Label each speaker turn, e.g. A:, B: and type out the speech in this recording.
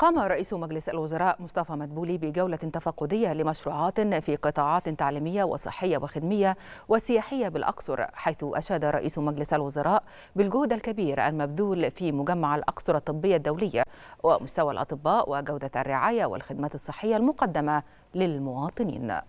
A: قام رئيس مجلس الوزراء مصطفى مدبولي بجولة تفقدية لمشروعات في قطاعات تعليمية وصحية وخدمية وسياحية بالأقصر حيث أشاد رئيس مجلس الوزراء بالجهد الكبير المبذول في مجمع الأقصر الطبية الدولية ومستوى الأطباء وجودة الرعاية والخدمات الصحية المقدمة للمواطنين